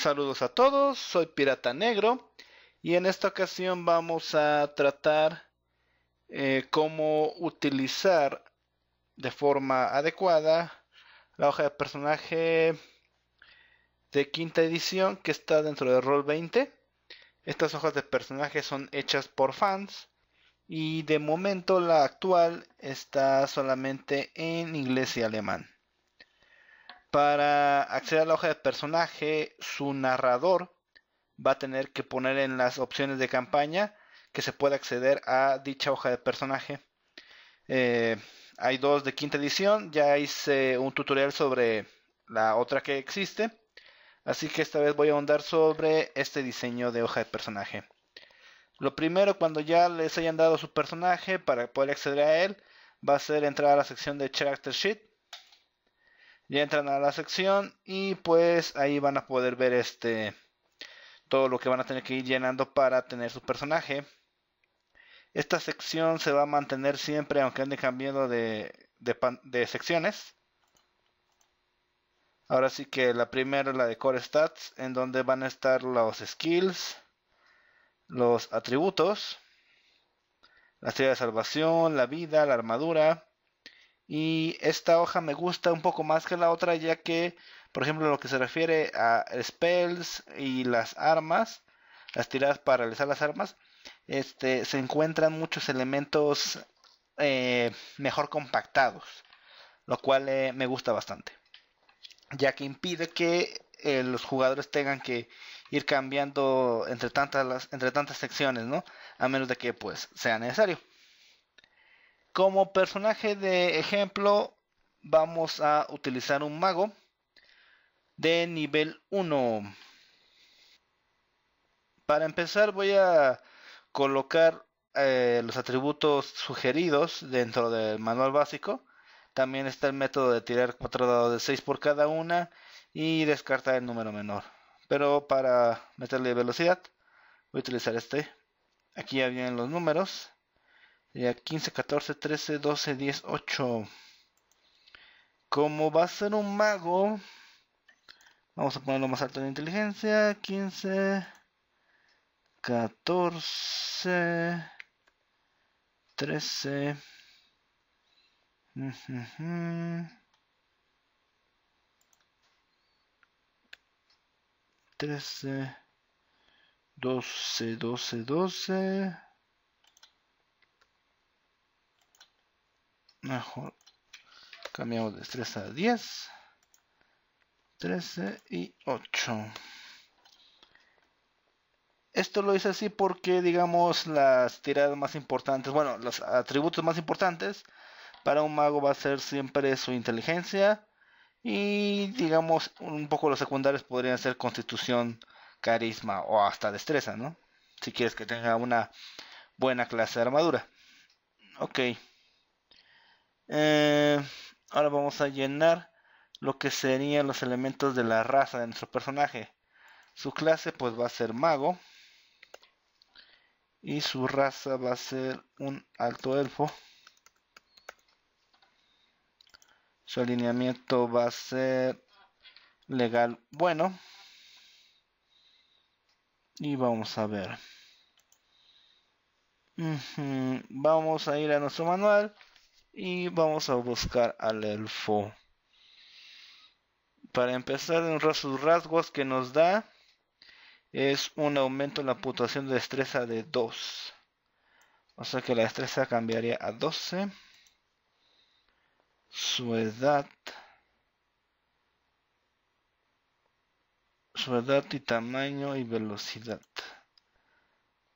Saludos a todos, soy Pirata Negro y en esta ocasión vamos a tratar eh, cómo utilizar de forma adecuada la hoja de personaje de quinta edición que está dentro de Roll 20. Estas hojas de personaje son hechas por fans y de momento la actual está solamente en inglés y alemán. Para acceder a la hoja de personaje, su narrador va a tener que poner en las opciones de campaña que se pueda acceder a dicha hoja de personaje. Eh, hay dos de quinta edición, ya hice un tutorial sobre la otra que existe, así que esta vez voy a ahondar sobre este diseño de hoja de personaje. Lo primero cuando ya les hayan dado su personaje para poder acceder a él va a ser entrar a la sección de Character Sheet ya entran a la sección y pues ahí van a poder ver este todo lo que van a tener que ir llenando para tener su personaje. Esta sección se va a mantener siempre aunque ande cambiando de, de secciones. Ahora sí que la primera es la de Core Stats, en donde van a estar los skills, los atributos, la estrella de salvación, la vida, la armadura, y esta hoja me gusta un poco más que la otra, ya que, por ejemplo, lo que se refiere a spells y las armas, las tiradas para realizar las armas, este, se encuentran muchos elementos eh, mejor compactados, lo cual eh, me gusta bastante, ya que impide que eh, los jugadores tengan que ir cambiando entre tantas, las, entre tantas secciones, ¿no? A menos de que pues sea necesario. Como personaje de ejemplo, vamos a utilizar un mago de nivel 1. Para empezar voy a colocar eh, los atributos sugeridos dentro del manual básico. También está el método de tirar 4 dados de 6 por cada una y descartar el número menor. Pero para meterle velocidad voy a utilizar este. Aquí ya vienen los números. Ya 15, 14, 13, 12, 10, 8. Como va a ser un mago, vamos a ponerlo más alto en inteligencia. 15, 14, 13. 13, 12, 12, 12. Mejor cambiamos de destreza a 10. 13 y 8. Esto lo hice así porque, digamos, las tiradas más importantes, bueno, los atributos más importantes para un mago va a ser siempre su inteligencia. Y, digamos, un poco los secundarios podrían ser constitución, carisma o hasta destreza, ¿no? Si quieres que tenga una buena clase de armadura. Ok. Eh, ahora vamos a llenar lo que serían los elementos de la raza de nuestro personaje. Su clase pues va a ser mago. Y su raza va a ser un alto elfo. Su alineamiento va a ser legal bueno. Y vamos a ver. Vamos a ir a nuestro manual y vamos a buscar al elfo. Para empezar, en sus rasgos que nos da es un aumento en la puntuación de destreza de 2. O sea que la destreza cambiaría a 12. Su edad. Su edad y tamaño y velocidad.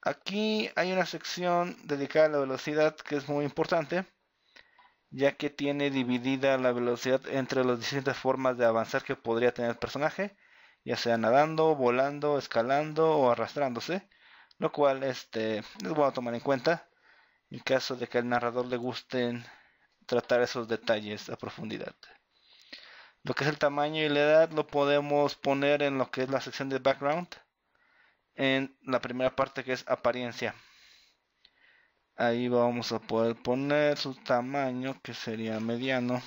Aquí hay una sección dedicada a la velocidad que es muy importante ya que tiene dividida la velocidad entre las distintas formas de avanzar que podría tener el personaje, ya sea nadando, volando, escalando o arrastrándose, lo cual este, es bueno tomar en cuenta en caso de que al narrador le gusten tratar esos detalles a profundidad. Lo que es el tamaño y la edad lo podemos poner en lo que es la sección de background, en la primera parte que es apariencia ahí vamos a poder poner su tamaño que sería mediano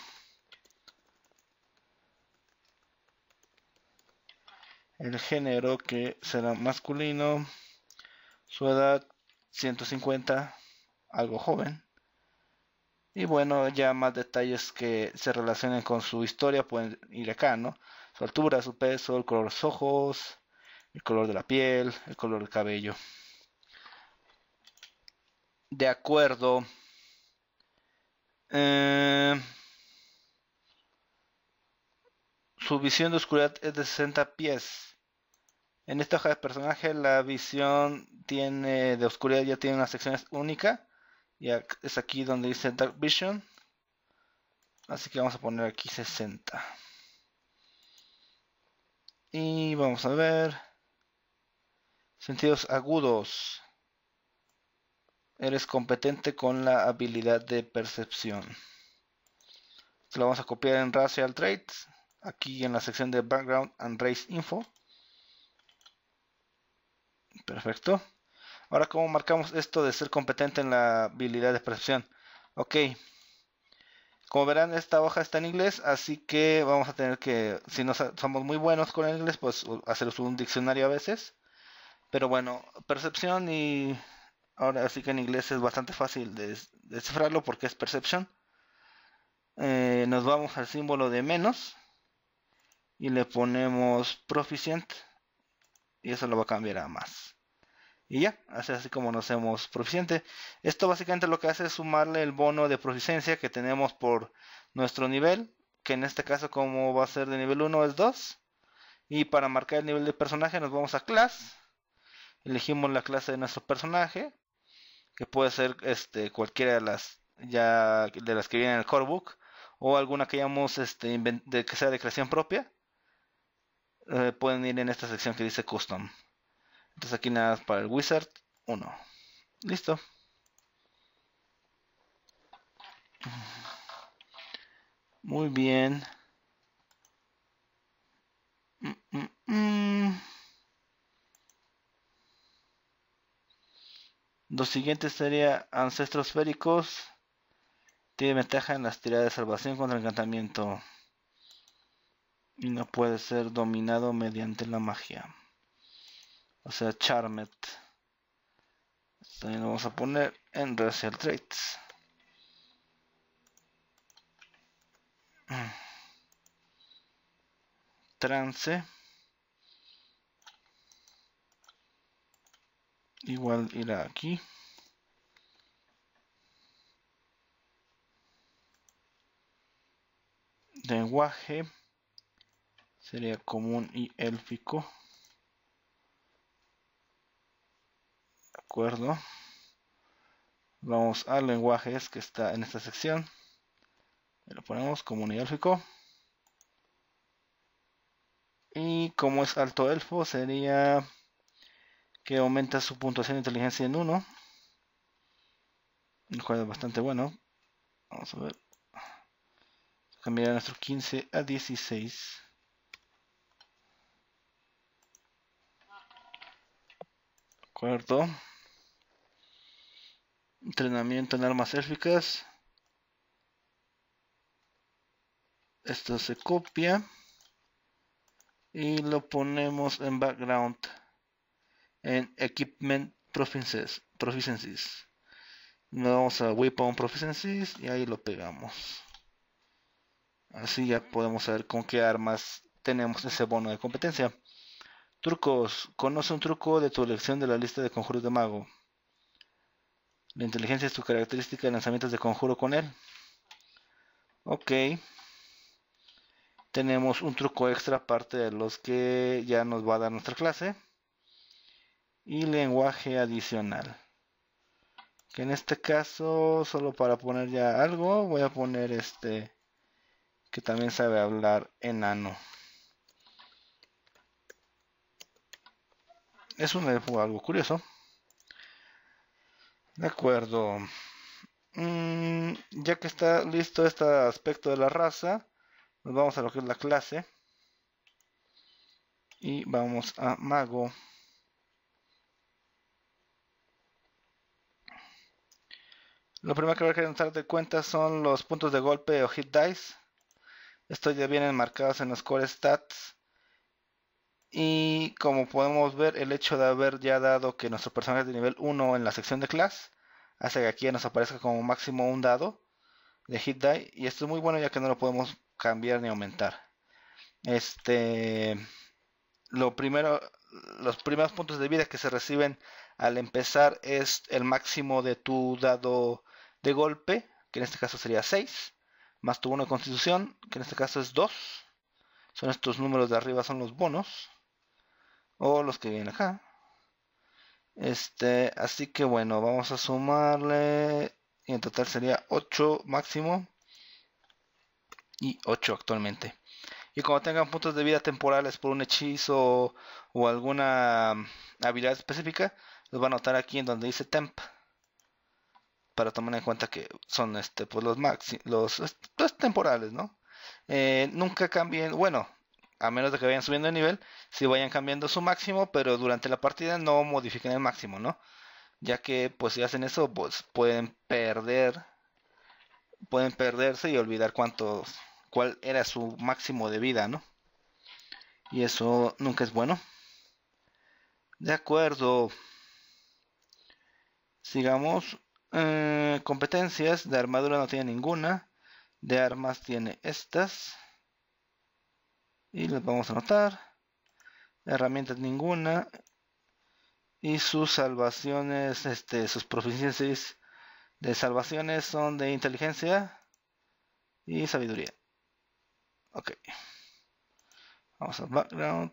el género que será masculino su edad 150 algo joven y bueno ya más detalles que se relacionen con su historia pueden ir acá no su altura su peso el color de los ojos el color de la piel el color del cabello de acuerdo. Eh, su visión de oscuridad es de 60 pies. En esta hoja de personaje la visión tiene de oscuridad ya tiene una sección única. Y es aquí donde dice Dark Vision. Así que vamos a poner aquí 60. Y vamos a ver. Sentidos agudos. Eres competente con la habilidad de percepción. lo vamos a copiar en Racial Traits. Aquí en la sección de Background and Race Info. Perfecto. Ahora, ¿cómo marcamos esto de ser competente en la habilidad de percepción? Ok. Como verán, esta hoja está en inglés, así que vamos a tener que, si no somos muy buenos con el inglés, pues hacer un diccionario a veces. Pero bueno, percepción y Ahora así que en inglés es bastante fácil de descifrarlo porque es Perception, eh, nos vamos al símbolo de menos y le ponemos proficient y eso lo va a cambiar a más. Y ya, así, así como nos hacemos proficiente. Esto básicamente lo que hace es sumarle el bono de proficiencia que tenemos por nuestro nivel, que en este caso como va a ser de nivel 1 es 2. Y para marcar el nivel de personaje nos vamos a class elegimos la clase de nuestro personaje, que puede ser este, cualquiera de las ya de las que vienen en el corebook o alguna que hayamos este, de, que sea de creación propia eh, pueden ir en esta sección que dice custom entonces aquí nada para el wizard 1 listo muy bien mm, mm, mm. Lo siguiente sería Ancestros Féricos. Tiene ventaja en las tiradas de salvación contra el encantamiento. Y no puede ser dominado mediante la magia. O sea, Charmet. También lo vamos a poner en Racial Traits. Trance. igual irá aquí. Lenguaje sería común y élfico. De acuerdo. Vamos a lenguajes que está en esta sección. lo ponemos común y élfico. Y como es alto elfo sería que aumenta su puntuación de inteligencia en 1. Un es bastante bueno. Vamos a ver. Cambiar nuestro 15 a 16. acuerdo Entrenamiento en armas élficas. Esto se copia. Y lo ponemos en background en Equipment Proficiencies. Nos vamos a Weapon Proficiencies y ahí lo pegamos. Así ya podemos saber con qué armas tenemos ese bono de competencia. Trucos. Conoce un truco de tu elección de la lista de conjuros de mago. La inteligencia es tu característica de lanzamientos de conjuro con él. Ok. Tenemos un truco extra aparte de los que ya nos va a dar nuestra clase y lenguaje adicional que en este caso solo para poner ya algo voy a poner este que también sabe hablar enano es un algo curioso de acuerdo mm, ya que está listo este aspecto de la raza nos vamos a lo que es la clase y vamos a mago Lo primero que voy a entrar de cuenta son los puntos de golpe o hit dice. Estos ya vienen marcados en los core stats. Y como podemos ver, el hecho de haber ya dado que nuestro personaje es de nivel 1 en la sección de clase hace que aquí nos aparezca como máximo un dado de hit die. Y esto es muy bueno ya que no lo podemos cambiar ni aumentar. Este. Lo primero, los primeros puntos de vida que se reciben al empezar es el máximo de tu dado de golpe, que en este caso sería 6, más tu bono de constitución, que en este caso es 2. Son estos números de arriba, son los bonos, o los que vienen acá. Este, así que bueno, vamos a sumarle, y en total sería 8 máximo, y 8 actualmente. Y cuando tengan puntos de vida temporales por un hechizo o alguna habilidad específica, los va a anotar aquí en donde dice temp para tomar en cuenta que son este pues los max los, los temporales no eh, nunca cambien bueno a menos de que vayan subiendo de nivel si vayan cambiando su máximo pero durante la partida no modifiquen el máximo no ya que pues si hacen eso pues pueden perder pueden perderse y olvidar cuánto... cuál era su máximo de vida no y eso nunca es bueno de acuerdo Sigamos. Eh, competencias. De armadura no tiene ninguna. De armas tiene estas. Y las vamos a anotar. Herramientas ninguna. Y sus salvaciones, este, sus proficiencias de salvaciones son de inteligencia y sabiduría. Ok. Vamos al background.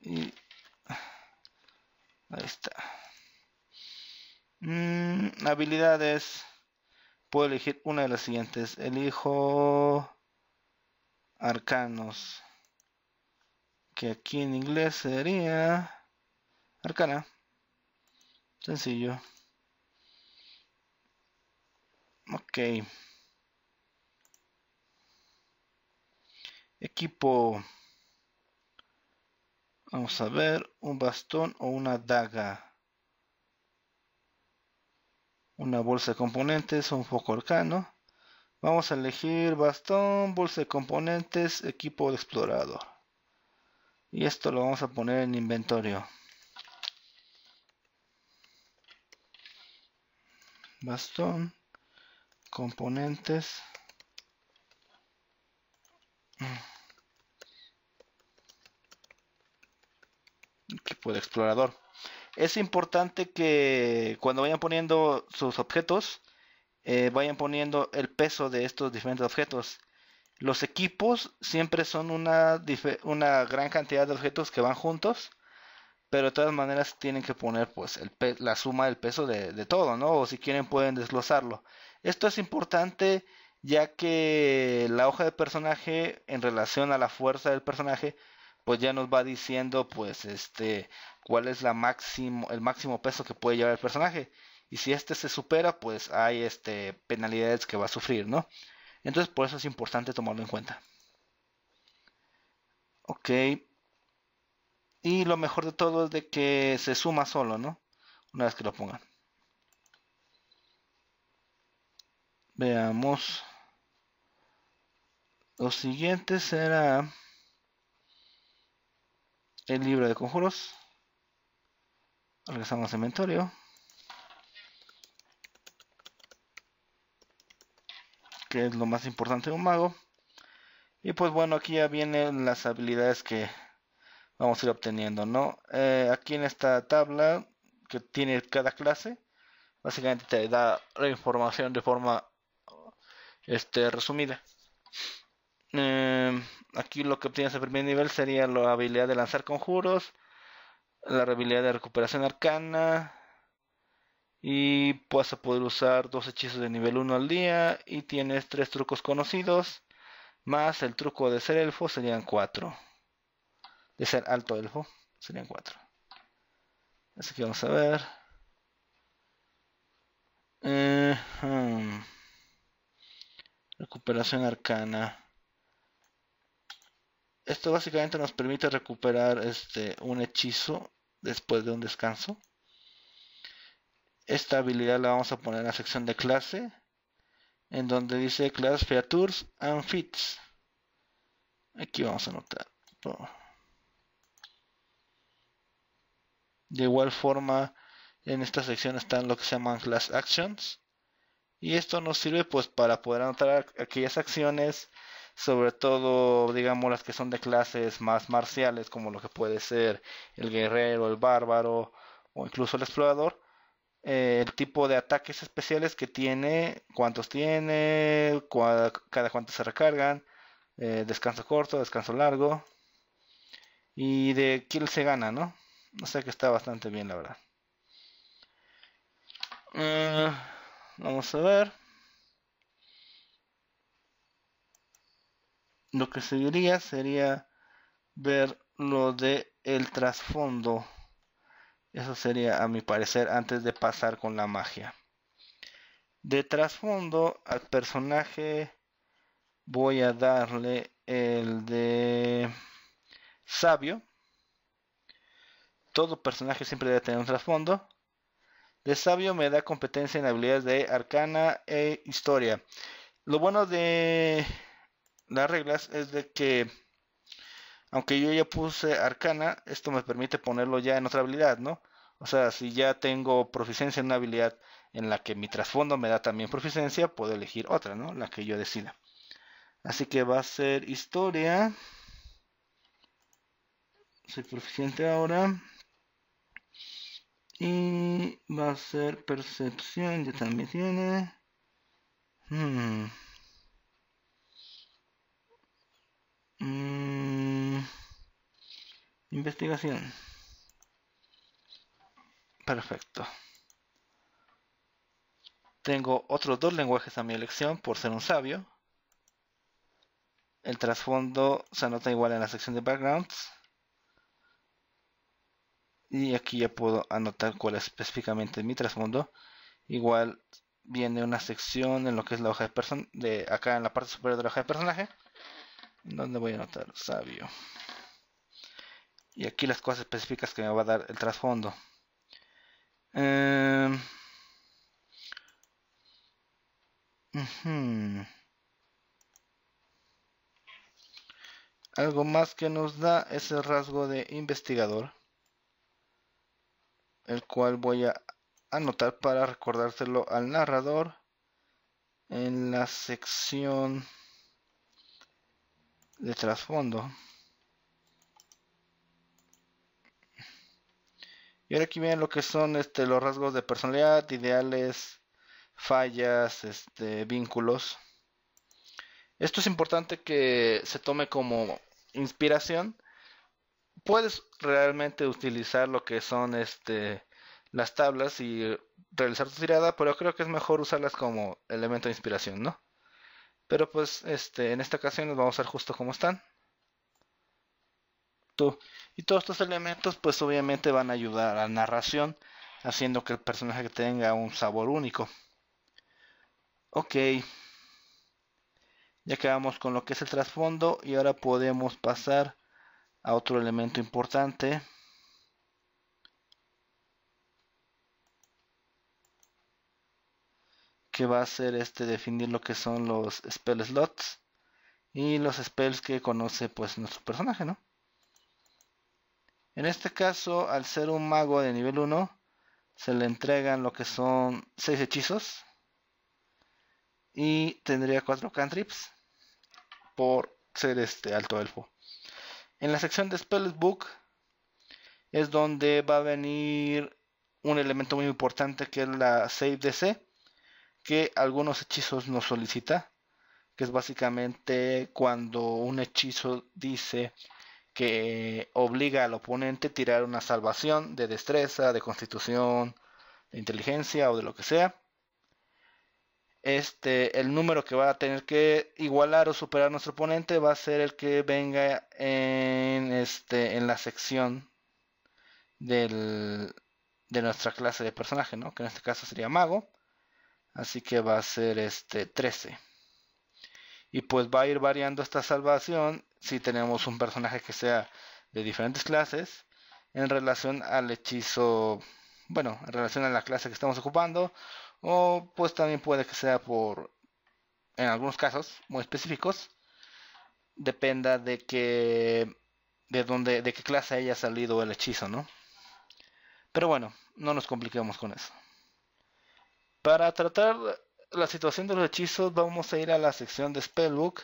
Y ahí está. Mm, habilidades. Puedo elegir una de las siguientes. Elijo arcanos. Que aquí en inglés sería arcana. Sencillo. Ok. Equipo. Vamos a ver, un bastón o una daga una bolsa de componentes, un foco arcano. Vamos a elegir bastón, bolsa de componentes, equipo de explorador. Y esto lo vamos a poner en inventario. Bastón, componentes. Equipo de explorador es importante que cuando vayan poniendo sus objetos, eh, vayan poniendo el peso de estos diferentes objetos. Los equipos siempre son una, gran cantidad de objetos que van juntos, pero de todas maneras tienen que poner pues el la suma del peso de, de todo, ¿no? O si quieren pueden desglosarlo. Esto es importante ya que la hoja de personaje en relación a la fuerza del personaje pues ya nos va diciendo pues este cuál es la máximo, el máximo peso que puede llevar el personaje. Y si este se supera, pues hay este penalidades que va a sufrir, ¿no? Entonces por eso es importante tomarlo en cuenta. Ok. Y lo mejor de todo es de que se suma solo, ¿no? Una vez que lo pongan. Veamos. Lo siguiente será el libro de conjuros. Regresamos al inventario. Que es lo más importante de un mago. Y pues bueno, aquí ya vienen las habilidades que vamos a ir obteniendo, ¿no? Eh, aquí en esta tabla que tiene cada clase, básicamente te da la información de forma este, resumida. Em, aquí lo que obtienes en primer nivel sería la habilidad de lanzar conjuros, la habilidad de recuperación arcana. Y vas pues poder usar dos hechizos de nivel 1 al día. Y tienes tres trucos conocidos. Más el truco de ser elfo serían cuatro. De ser alto elfo serían cuatro. Así que vamos a ver. Em, hmm. Recuperación arcana. Esto básicamente nos permite recuperar este, un hechizo después de un descanso. Esta habilidad la vamos a poner en la sección de clase, en donde dice class features and fits. Aquí vamos a anotar. De igual forma, en esta sección están lo que se llaman class actions. Y esto nos sirve pues para poder anotar aquellas acciones sobre todo digamos las que son de clases más marciales como lo que puede ser el guerrero, el bárbaro o incluso el explorador, eh, el tipo de ataques especiales que tiene, cuántos tiene, cada cuánto se recargan, eh, descanso corto, descanso largo y de quién se gana, ¿no? O sea que está bastante bien la verdad. Eh, vamos a ver. Lo que seguiría sería ver lo de el trasfondo. Eso sería a mi parecer antes de pasar con la magia. De trasfondo al personaje voy a darle el de sabio. Todo personaje siempre debe tener un trasfondo. De sabio me da competencia en habilidades de arcana e historia. Lo bueno de las reglas es de que aunque yo ya puse arcana, esto me permite ponerlo ya en otra habilidad, ¿no? O sea, si ya tengo proficiencia en una habilidad en la que mi trasfondo me da también proficiencia, puedo elegir otra, ¿no? La que yo decida. Así que va a ser historia. Soy proficiente ahora. Y va a ser percepción, ya también tiene. Hmm. Mm, investigación. Perfecto. Tengo otros dos lenguajes a mi elección por ser un sabio. El trasfondo se anota igual en la sección de backgrounds. Y aquí ya puedo anotar cuál es específicamente mi trasfondo. Igual viene una sección en lo que es la hoja de de Acá en la parte superior de la hoja de personaje ¿Dónde voy a anotar? Sabio. Y aquí las cosas específicas que me va a dar el trasfondo. Em, Algo más que nos da es el rasgo de investigador, el cual voy a anotar para recordárselo al narrador en la sección de trasfondo. Y ahora aquí vienen lo que son este, los rasgos de personalidad, ideales, fallas, este, vínculos. Esto es importante que se tome como inspiración. Puedes realmente utilizar lo que son este, las tablas y realizar tu tirada, pero creo que es mejor usarlas como elemento de inspiración, ¿no? Pero pues este, en esta ocasión nos vamos a ver justo como están. Y todos estos elementos pues obviamente van a ayudar a la narración, haciendo que el personaje tenga un sabor único. Ok. Ya quedamos con lo que es el trasfondo y ahora podemos pasar a otro elemento importante que va a ser este definir lo que son los spell slots y los spells que conoce pues nuestro personaje, ¿no? En este caso, al ser un mago de nivel 1, se le entregan lo que son 6 hechizos y tendría 4 cantrips por ser este alto elfo. En la sección de Book es donde va a venir un elemento muy importante que es la save DC que algunos hechizos nos solicita, que es básicamente cuando un hechizo dice que obliga al oponente a tirar una salvación de destreza, de constitución, de inteligencia o de lo que sea. Este, el número que va a tener que igualar o superar nuestro oponente va a ser el que venga en, este, en la sección de nuestra clase de personaje, ¿no? que en este caso sería mago. Así que va a ser este 13. Y pues va a ir variando esta salvación si tenemos un personaje que sea de diferentes clases en relación al hechizo, bueno, en relación a la clase que estamos ocupando o pues también puede que sea por, en algunos casos muy específicos, dependa de que, de dónde, de qué clase haya salido el hechizo, ¿no? Pero bueno, no nos compliquemos con eso. Para tratar la situación de los hechizos vamos a ir a la sección de Spellbook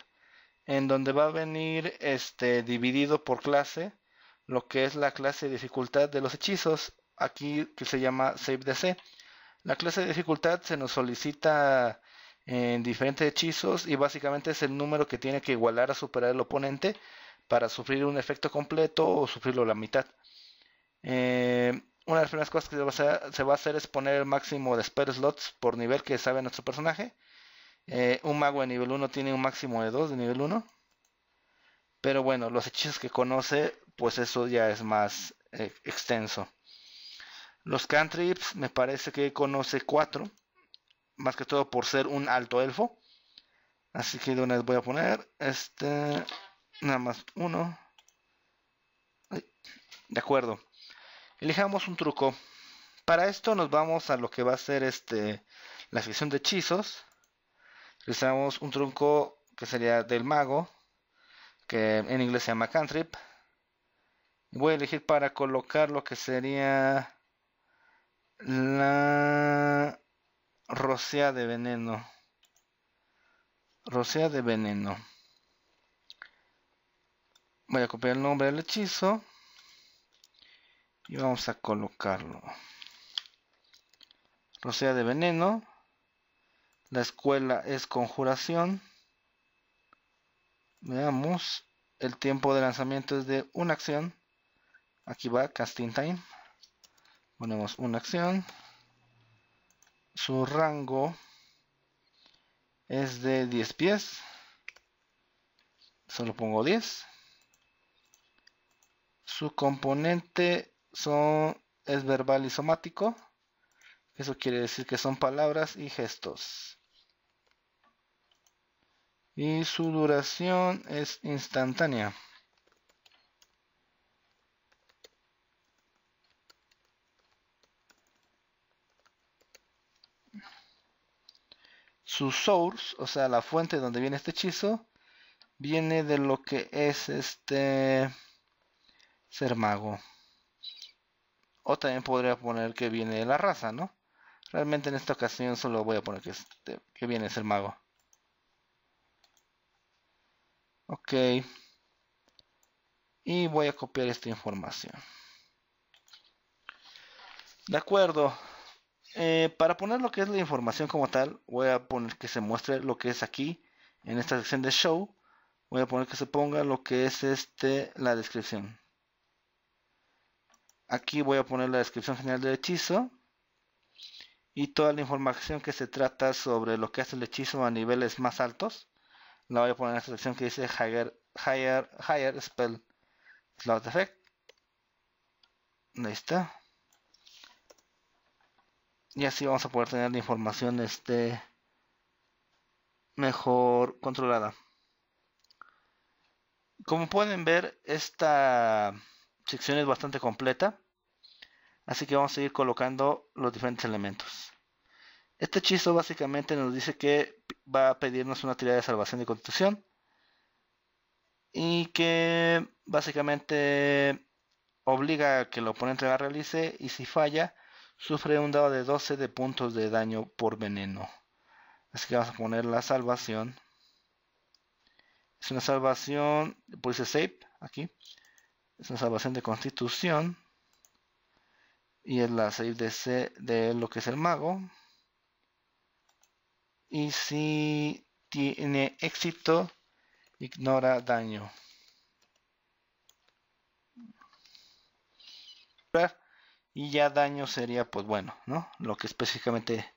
en donde va a venir este dividido por clase lo que es la clase de dificultad de los hechizos aquí que se llama Save DC. La clase de dificultad se nos solicita en diferentes hechizos y básicamente es el número que tiene que igualar a superar el oponente para sufrir un efecto completo o sufrirlo la mitad. Eh, una de las primeras cosas que se va, a hacer, es poner el máximo de spell slots por nivel que sabe nuestro personaje. Eh, un mago de nivel 1 tiene un máximo de 2 de nivel 1. Pero bueno, los hechizos que conoce, pues eso ya es más eh, extenso. Los cantrips me parece que conoce 4. Más que todo por ser un alto elfo. Así que de una voy a poner este. Nada más uno. De acuerdo. Elijamos un truco. Para esto nos vamos a lo que va a ser este, la sección de hechizos. Utilizamos un truco que sería del mago, que en inglés se llama cantrip. Voy a elegir para colocar lo que sería la rocea de veneno. Rocea de veneno. Voy a copiar el nombre del hechizo y vamos a colocarlo. Rocea de veneno. La escuela es conjuración. Veamos. El tiempo de lanzamiento es de una acción. Aquí va casting time. Ponemos una acción. Su rango es de 10 pies. Solo pongo 10. Su componente son, es verbal y somático. Eso quiere decir que son palabras y gestos. Y su duración es instantánea. Su source, o sea, la fuente donde viene este hechizo, viene de lo que es este ser mago. O también podría poner que viene de la raza, ¿no? Realmente en esta ocasión solo voy a poner que, este, viene es el mago. Ok. Y voy a copiar esta información. De acuerdo. Eh, para poner lo que es la información como tal, voy a poner que se muestre lo que es aquí, en esta sección de show. Voy a poner que se ponga lo que es este la descripción. Aquí voy a poner la descripción general del hechizo y toda la información que se trata sobre lo que hace el hechizo a niveles más altos. La voy a poner en esta sección que dice Higher, higher, Spell Slot Effect. Ahí está. Y así vamos a poder tener la información este, mejor controlada. Como pueden ver, esta sección es bastante completa. Así que vamos a ir colocando los diferentes elementos. Este hechizo básicamente nos dice que va a pedirnos una tirada de salvación de constitución. Y que básicamente obliga a que el oponente la realice y si falla, sufre un dado de 12 de puntos de daño por veneno. Así que vamos a poner la salvación. Es una salvación, es pues, save aquí es una salvación de constitución y es la save de, C, de lo que es el mago y si tiene éxito ignora daño y ya daño sería pues bueno no lo que específicamente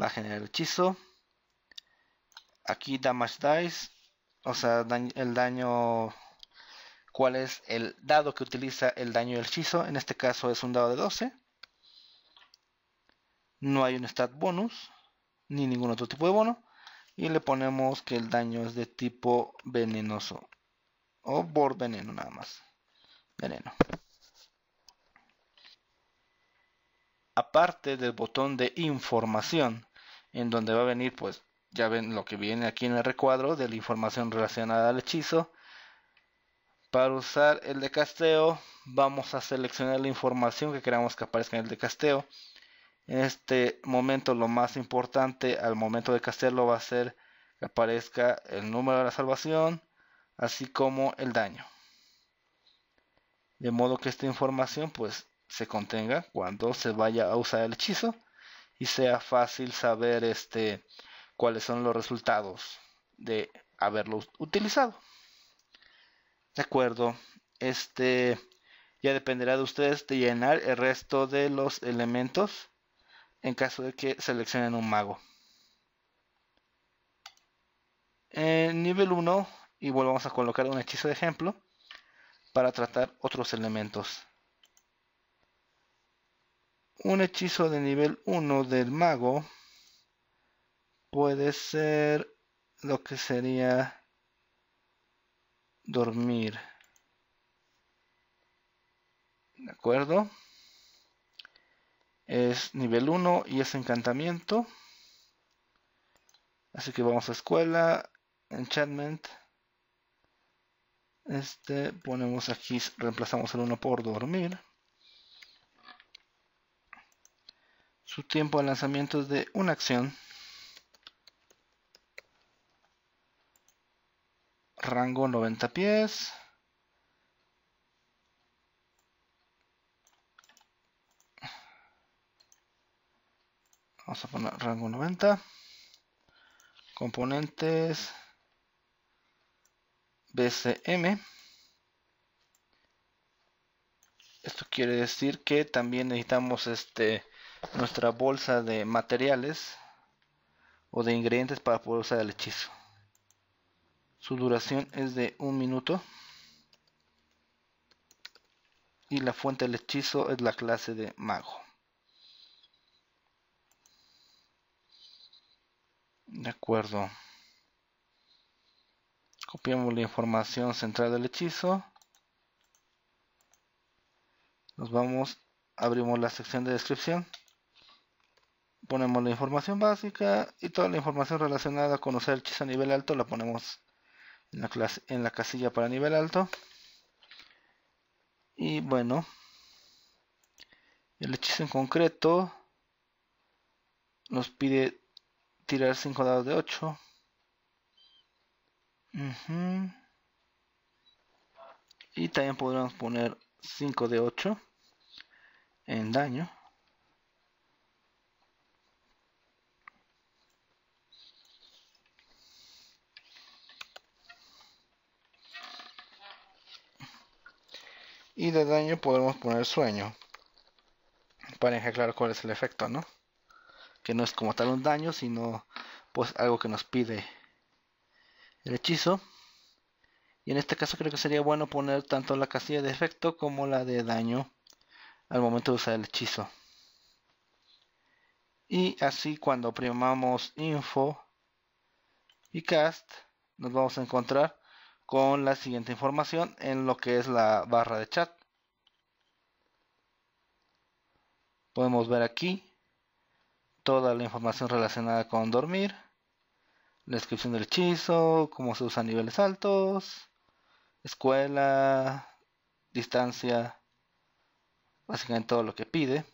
va a generar el hechizo aquí damage dice o sea el daño cuál es el dado que utiliza el daño del hechizo. En este caso es un dado de 12. No hay un stat bonus, ni ningún otro tipo de bono. Y le ponemos que el daño es de tipo venenoso. O por veneno nada más. Veneno. Aparte del botón de información, en donde va a venir pues ya ven lo que viene aquí en el recuadro de la información relacionada al hechizo, para usar el de casteo, vamos a seleccionar la información que queramos que aparezca en el de casteo. En este momento lo más importante al momento de castearlo va a ser que aparezca el número de la salvación, así como el daño. De modo que esta información pues se contenga cuando se vaya a usar el hechizo y sea fácil saber este, cuáles son los resultados de haberlo utilizado. De acuerdo. Este ya dependerá de ustedes de llenar el resto de los elementos en caso de que seleccionen un mago. En nivel 1 y volvamos a colocar un hechizo de ejemplo para tratar otros elementos. Un hechizo de nivel 1 del mago puede ser lo que sería dormir. ¿De acuerdo? Es nivel 1 y es encantamiento. Así que vamos a escuela, enchantment. Este ponemos aquí, reemplazamos el 1 por dormir. Su tiempo de lanzamiento es de una acción. rango 90 pies. Vamos a poner rango 90. Componentes BCM. Esto quiere decir que también necesitamos este, nuestra bolsa de materiales o de ingredientes para poder usar el hechizo. Su duración es de un minuto. Y la fuente del hechizo es la clase de mago. De acuerdo. Copiamos la información central del hechizo. Nos vamos, abrimos la sección de descripción. Ponemos la información básica y toda la información relacionada a conocer el hechizo a nivel alto la ponemos en la, clase, en la casilla para nivel alto. Y bueno, el hechizo en concreto nos pide tirar 5 dados de 8. Y también podríamos poner 5 de 8 en daño. Y de daño podemos poner sueño. Para dejar claro cuál es el efecto, ¿no? Que no es como tal un daño, sino pues algo que nos pide el hechizo. Y en este caso creo que sería bueno poner tanto la casilla de efecto como la de daño al momento de usar el hechizo. Y así cuando primamos info y cast nos vamos a encontrar con la siguiente información en lo que es la barra de chat. Podemos ver aquí toda la información relacionada con dormir, la descripción del hechizo, cómo se usa a niveles altos, escuela, distancia, básicamente todo lo que pide.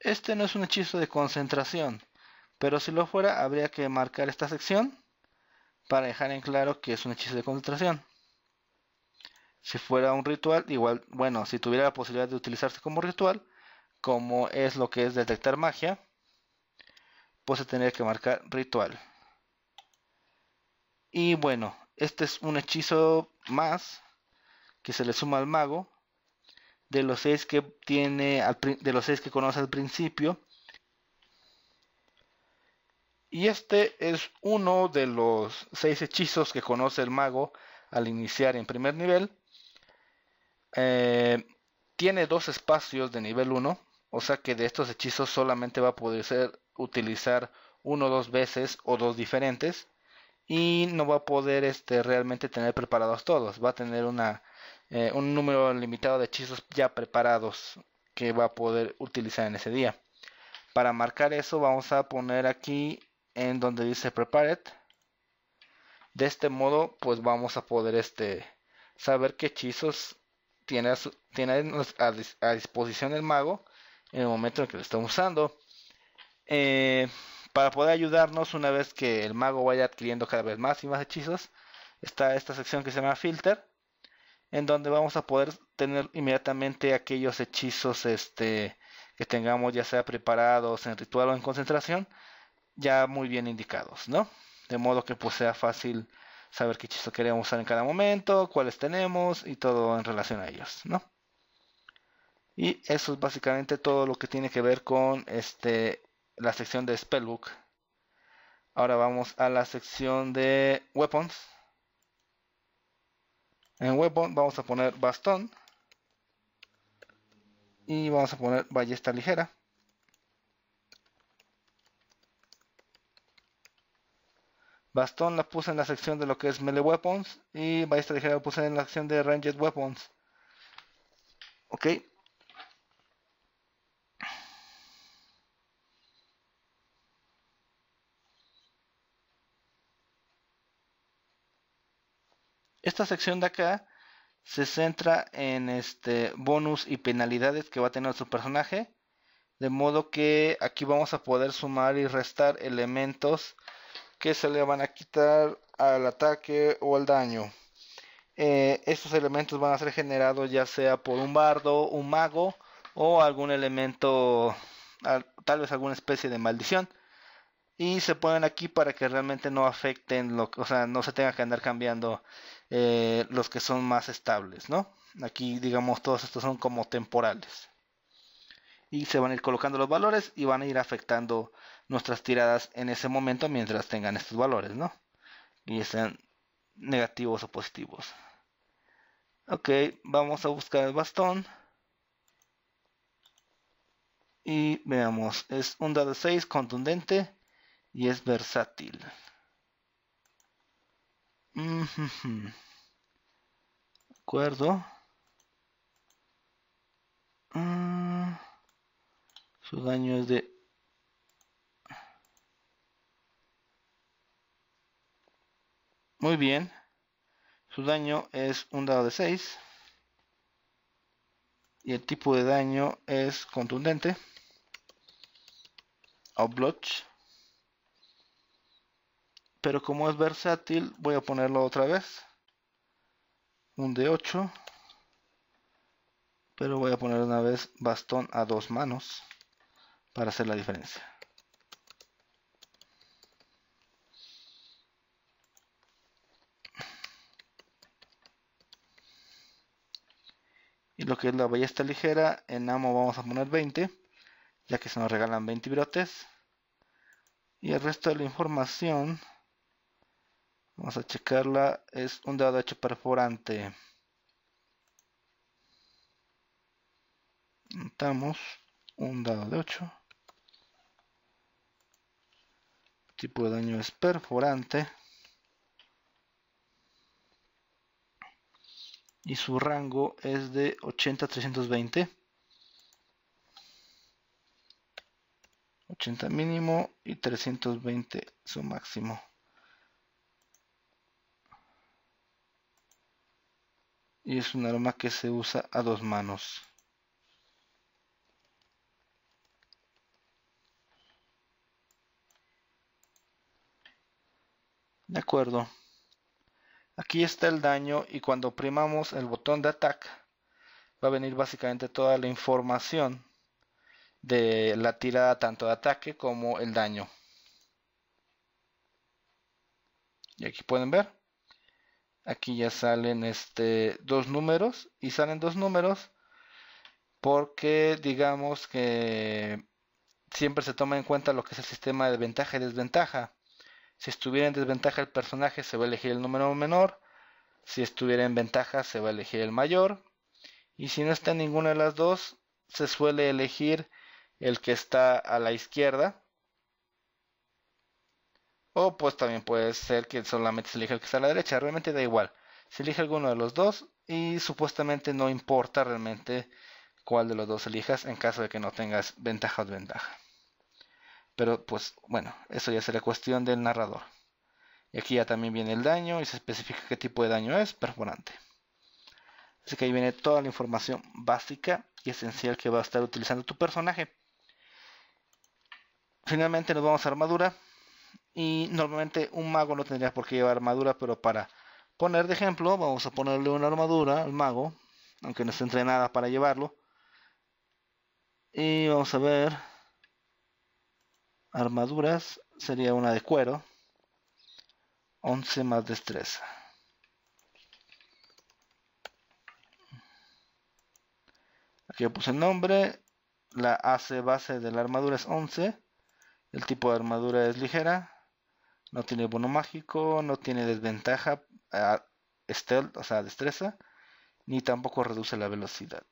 Este no es un hechizo de concentración, pero si lo fuera, habría que marcar esta sección para dejar en claro que es un hechizo de concentración. Si fuera un ritual, igual, bueno, si tuviera la posibilidad de utilizarse como ritual, como es lo que es detectar magia, pues se tendría que marcar ritual. Y bueno, este es un hechizo más que se le suma al mago de los seis que tiene de los seis que conoce al principio y este es uno de los seis hechizos que conoce el mago al iniciar en primer nivel. Eh, tiene dos espacios de nivel 1, o sea que de estos hechizos solamente va a poder utilizar uno o dos veces o dos diferentes. Y no va a poder este, realmente tener preparados todos. Va a tener una, eh, un número limitado de hechizos ya preparados que va a poder utilizar en ese día. Para marcar eso vamos a poner aquí en donde dice prepared. De este modo, pues vamos a poder este, saber qué hechizos tiene, a, tiene a, disposición el mago en el momento en que lo estamos usando. Eh, para poder ayudarnos una vez que el mago vaya adquiriendo cada vez más y más hechizos, está esta sección que se llama filter, en donde vamos a poder tener inmediatamente aquellos hechizos este, que tengamos ya sea preparados en ritual o en concentración, ya muy bien indicados, ¿no? De modo que pues sea fácil saber qué hechizo queremos usar en cada momento, cuáles tenemos y todo en relación a ellos, ¿no? Y eso es básicamente todo lo que tiene que ver con este, la sección de Spellbook. Ahora vamos a la sección de Weapons. En Weapons vamos a poner bastón. Y vamos a poner ballesta ligera. Bastón la puse en la sección de lo que es melee weapons. Y a ligera la puse en la sección de ranged weapons. Ok. Esta sección de acá se centra en este bonus y penalidades que va a tener su personaje. De modo que aquí vamos a poder sumar y restar elementos que se le van a quitar al ataque o al daño. Eh, estos elementos van a ser generados ya sea por un bardo, un mago o algún elemento, tal vez alguna especie de maldición. Y se ponen aquí para que realmente no afecten, o sea, no se tenga que andar cambiando eh, los que son más estables, ¿no? Aquí, digamos, todos estos son como temporales. Y se van a ir colocando los valores y van a ir afectando nuestras tiradas en ese momento mientras tengan estos valores, ¿no? Y sean negativos o positivos. Ok, vamos a buscar el bastón. Y veamos, es un dado 6 contundente y es versátil. acuerdo. Ah, su daño es de Muy bien. Su daño es un dado de 6. Y el tipo de daño es contundente. O Pero como es versátil, voy a ponerlo otra vez. Un de 8. Pero voy a poner una vez bastón a dos manos. Para hacer la diferencia. y lo que es la ballesta ligera en amo vamos a poner 20 ya que se nos regalan 20 brotes y el resto de la información vamos a checarla es un dado hecho perforante montamos un dado de 8 tipo de daño es perforante y su rango es de 80 320. 80 mínimo y 320 su máximo. Y es un aroma que se usa a dos manos. De acuerdo. Aquí está el daño y cuando primamos el botón de ataque va a venir básicamente toda la información de la tirada tanto de ataque como el daño. Y aquí pueden ver, aquí ya salen este, dos números y salen dos números porque digamos que siempre se toma en cuenta lo que es el sistema de ventaja y desventaja. Si estuviera en desventaja el personaje, se va a elegir el número menor. Si estuviera en ventaja, se va a elegir el mayor. Y si no está en ninguna de las dos, se suele elegir el que está a la izquierda. O pues también puede ser que solamente se elija el que está a la derecha. Realmente da igual. Se elige alguno de los dos y supuestamente no importa realmente cuál de los dos elijas en caso de que no tengas ventaja o desventaja. Pero pues bueno, eso ya será cuestión del narrador. Y aquí ya también viene el daño y se especifica qué tipo de daño es, perforante. Así que ahí viene toda la información básica y esencial que va a estar utilizando tu personaje. Finalmente nos vamos a armadura. Y normalmente un mago no tendría por qué llevar armadura, pero para poner de ejemplo, vamos a ponerle una armadura al mago, aunque no esté entrenada para llevarlo. Y vamos a ver. Armaduras sería una de cuero. 11 más destreza. Aquí puse el nombre. La AC base de la armadura es 11. El tipo de armadura es ligera. No tiene bono mágico. No tiene desventaja. A stealth, o sea, destreza. Ni tampoco reduce la velocidad.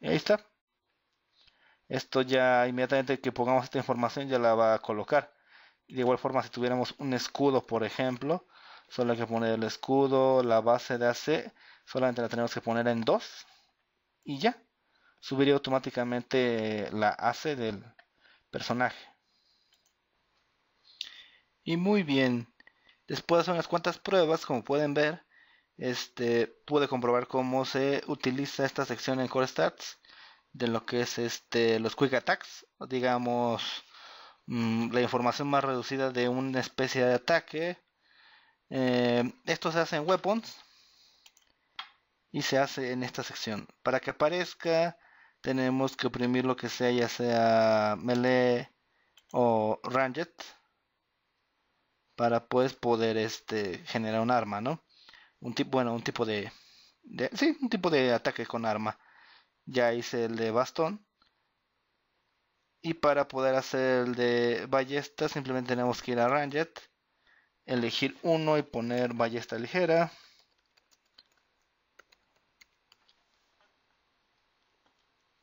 Y ahí está esto ya inmediatamente que pongamos esta información ya la va a colocar. De igual forma, si tuviéramos un escudo, por ejemplo, solo hay que poner el escudo, la base de AC, solamente la tenemos que poner en 2 y ya. Subiría automáticamente la AC del personaje. Y muy bien, después de unas cuantas pruebas, como pueden ver, este, pude comprobar cómo se utiliza esta sección en Core Stats de lo que es este los quick attacks, digamos mm, la información más reducida de una especie de ataque. Eh, esto se hace en weapons y se hace en esta sección. Para que aparezca tenemos que oprimir lo que sea, ya sea melee o ranged para pues poder este generar un arma, ¿no? Un tipo, bueno, un tipo de, de sí, un tipo de ataque con arma ya hice el de bastón. Y para poder hacer el de ballesta simplemente tenemos que ir a Ranged, elegir uno y poner ballesta ligera.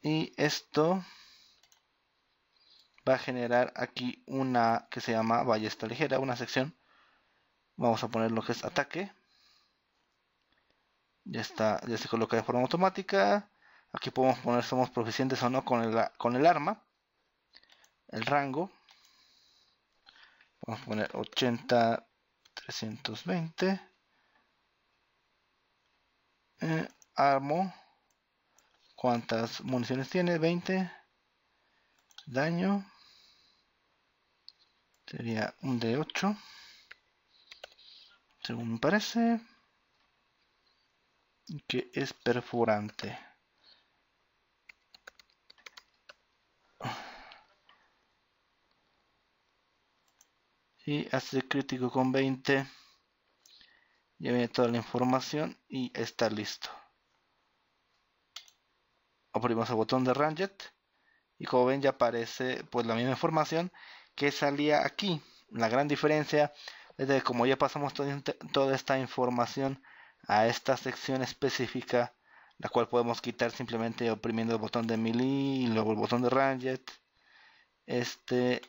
Y esto va a generar aquí una que se llama ballesta ligera, una sección. Vamos a poner lo que es ataque. Ya está, ya se coloca de forma automática. Aquí podemos poner somos proficientes o no con el, con el arma. El rango. Vamos a poner 80, 320. Eh, armo. ¿Cuántas municiones tiene? 20. Daño. Sería un de 8 Según me parece. Que es perforante. y hace crítico con 20 ya viene toda la información y está listo oprimimos el botón de Ranjet. y como ven ya aparece pues la misma información que salía aquí la gran diferencia es de que como ya pasamos este, toda esta información a esta sección específica la cual podemos quitar simplemente oprimiendo el botón de mili y luego el botón de Ranjet. este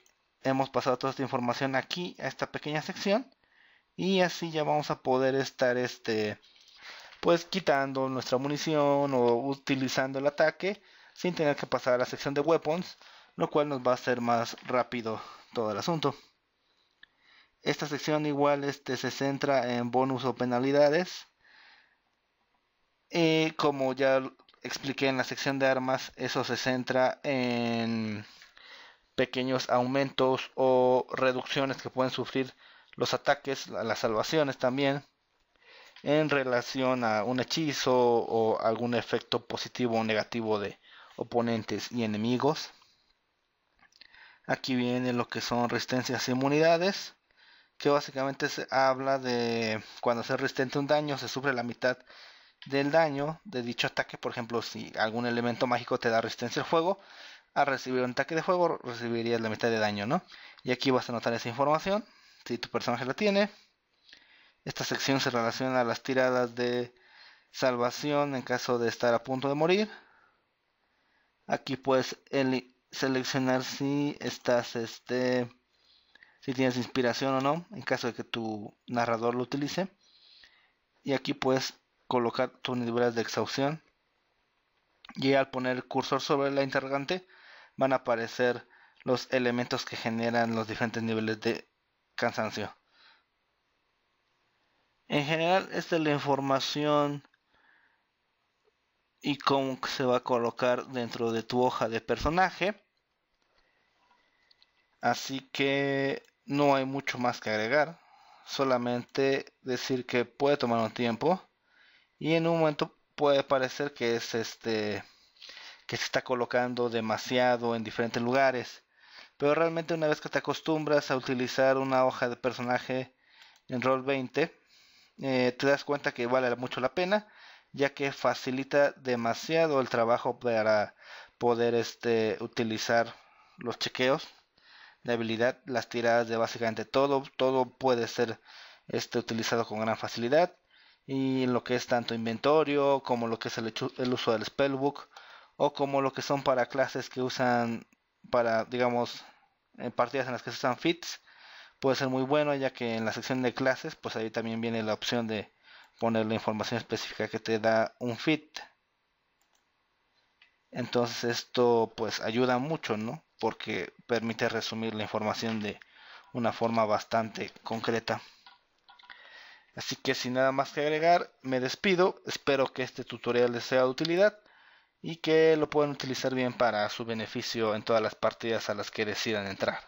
hemos pasado toda esta información aquí a esta pequeña sección y así ya vamos a poder estar este pues quitando nuestra munición o utilizando el ataque sin tener que pasar a la sección de weapons lo cual nos va a hacer más rápido todo el asunto esta sección igual este se centra en bonus o penalidades Y como ya expliqué en la sección de armas eso se centra en pequeños aumentos o reducciones que pueden sufrir los ataques, las salvaciones también, en relación a un hechizo o algún efecto positivo o negativo de oponentes y enemigos. Aquí viene lo que son resistencias e inmunidades, que básicamente se habla de cuando se resistente un daño, se sufre la mitad del daño de dicho ataque. Por ejemplo, si algún elemento mágico te da resistencia al fuego, a recibir un ataque de fuego recibirías la mitad de daño, ¿no? Y aquí vas a anotar esa información, si tu personaje la tiene. Esta sección se relaciona a las tiradas de salvación en caso de estar a punto de morir. Aquí puedes seleccionar si estás este si tienes inspiración o no, en caso de que tu narrador lo utilice. Y aquí puedes colocar tus niveles de exhaustión. Y al poner el cursor sobre la interrogante, van a aparecer los elementos que generan los diferentes niveles de cansancio. En general, esta es la información y cómo se va a colocar dentro de tu hoja de personaje. Así que no hay mucho más que agregar. Solamente decir que puede tomar un tiempo. Y en un momento puede parecer que es este que se está colocando demasiado en diferentes lugares. Pero realmente una vez que te acostumbras a utilizar una hoja de personaje en Roll 20, eh, te das cuenta que vale mucho la pena, ya que facilita demasiado el trabajo para poder este, utilizar los chequeos de habilidad, las tiradas de básicamente todo, todo puede ser este, utilizado con gran facilidad y lo que es tanto inventario como lo que es el uso del spellbook o como lo que son para clases que usan para, digamos, en partidas en las que se usan fits, puede ser muy bueno ya que en la sección de clases, pues ahí también viene la opción de poner la información específica que te da un fit. Entonces esto pues ayuda mucho, ¿no? Porque permite resumir la información de una forma bastante concreta. Así que sin nada más que agregar, me despido. Espero que este tutorial les sea de utilidad y que lo puedan utilizar bien para su beneficio en todas las partidas a las que decidan entrar.